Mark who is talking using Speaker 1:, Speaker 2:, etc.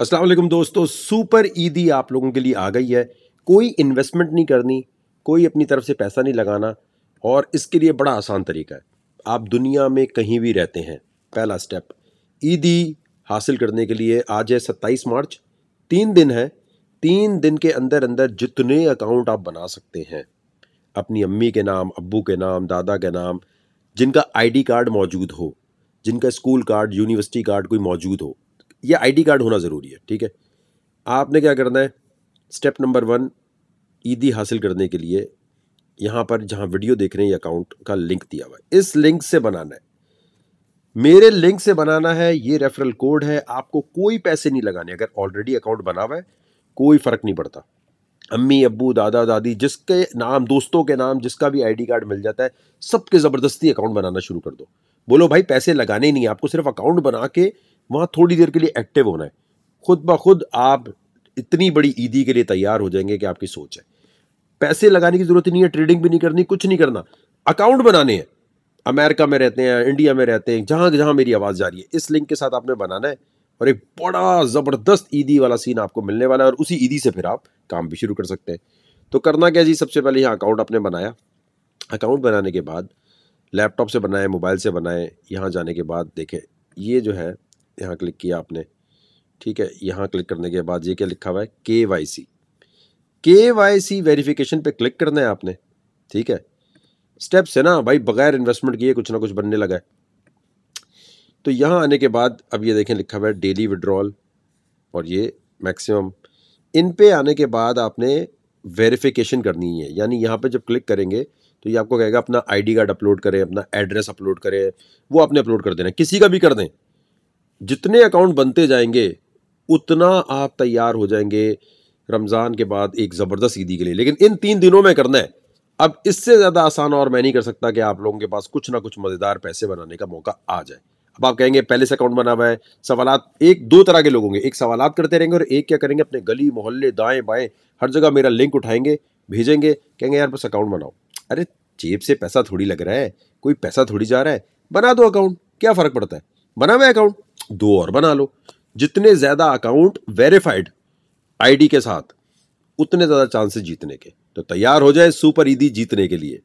Speaker 1: असलम दोस्तों सुपर ईदी आप लोगों के लिए आ गई है कोई इन्वेस्टमेंट नहीं करनी कोई अपनी तरफ से पैसा नहीं लगाना और इसके लिए बड़ा आसान तरीका है आप दुनिया में कहीं भी रहते हैं पहला स्टेप ईदी हासिल करने के लिए आज है सत्ताईस मार्च तीन दिन है तीन दिन के अंदर अंदर जितने अकाउंट आप बना सकते हैं अपनी अम्मी के नाम अब्बू के नाम दादा के नाम जिनका आईडी कार्ड मौजूद हो जिनका स्कूल कार्ड यूनिवर्सिटी कार्ड कोई मौजूद हो ये आईडी कार्ड होना ज़रूरी है ठीक है आपने क्या करना है स्टेप नंबर वन ईदी हासिल करने के लिए यहाँ पर जहाँ वीडियो देख रहे हैं अकाउंट का लिंक दिया हुआ है इस लिंक से बनाना है मेरे लिंक से बनाना है ये रेफरल कोड है आपको कोई पैसे नहीं लगाने अगर ऑलरेडी अकाउंट बना हुआ है कोई फ़र्क नहीं पड़ता अम्मी अब्बू दादा दादी जिसके नाम दोस्तों के नाम जिसका भी आईडी कार्ड मिल जाता है सबके ज़बरदस्ती अकाउंट बनाना शुरू कर दो बोलो भाई पैसे लगाने नहीं आपको सिर्फ अकाउंट बना के वहाँ थोड़ी देर के लिए एक्टिव होना है खुद ब खुद आप इतनी बड़ी ईदी के लिए तैयार हो जाएंगे कि आपकी सोच है पैसे लगाने की जरूरत नहीं है ट्रेडिंग भी नहीं करनी कुछ नहीं करना अकाउंट बनाने हैं अमेरिका में रहते हैं इंडिया में रहते हैं जहाँ जहाँ मेरी आवाज़ जा रही है इस लिंक के साथ आपने बनाना है और एक बड़ा ज़बरदस्त ईदी वाला सीन आपको मिलने वाला है और उसी ईदी से फिर आप काम भी शुरू कर सकते हैं तो करना क्या जी सबसे पहले यहाँ अकाउंट आपने बनाया अकाउंट बनाने के बाद लैपटॉप से बनाए मोबाइल से बनाए यहाँ जाने के बाद देखें ये जो है यहाँ क्लिक किया आपने ठीक है यहाँ क्लिक करने के बाद ये क्या लिखा हुआ है के Y C K Y C verification पर क्लिक करना है आपने ठीक है स्टेप्स है ना भाई बगैर इन्वेस्टमेंट किए कुछ ना कुछ बनने लगा है तो यहाँ आने के बाद अब ये देखें लिखा हुआ है डेली विड्रॉल और ये मैक्सिमम इन पे आने के बाद आपने वेरिफिकेशन करनी है यानी यहाँ पे जब क्लिक करेंगे तो ये आपको कहेगा अपना आईडी कार्ड अपलोड करें अपना एड्रेस अपलोड करें वो आपने अपलोड कर देना किसी का भी कर दें जितने अकाउंट बनते जाएंगे उतना आप तैयार हो जाएंगे रमज़ान के बाद एक ज़बरदस्त ईदी के लिए लेकिन इन तीन दिनों में करना है अब इससे ज़्यादा आसान और मैं नहीं कर सकता कि आप लोगों के पास कुछ ना कुछ मज़ेदार पैसे बनाने का मौका आ जाए अब आप कहेंगे पहले से अकाउंट बना हुआ है सवाल एक दो तरह के लोग होंगे एक सवाल करते रहेंगे और एक क्या करेंगे अपने गली मोहल्ले दाएँ बाएँ हर जगह मेरा लिंक उठाएंगे भेजेंगे कहेंगे यार बस अकाउंट बनाओ अरे जेब से पैसा थोड़ी लग रहा है कोई पैसा थोड़ी जा रहा है बना दो अकाउंट क्या फ़र्क पड़ता है बना हुआ अकाउंट दो और बना लो जितने ज़्यादा अकाउंट वेरीफाइड आईडी के साथ उतने ज़्यादा चांसेस जीतने के तो तैयार हो जाए सुपर ईदी जीतने के लिए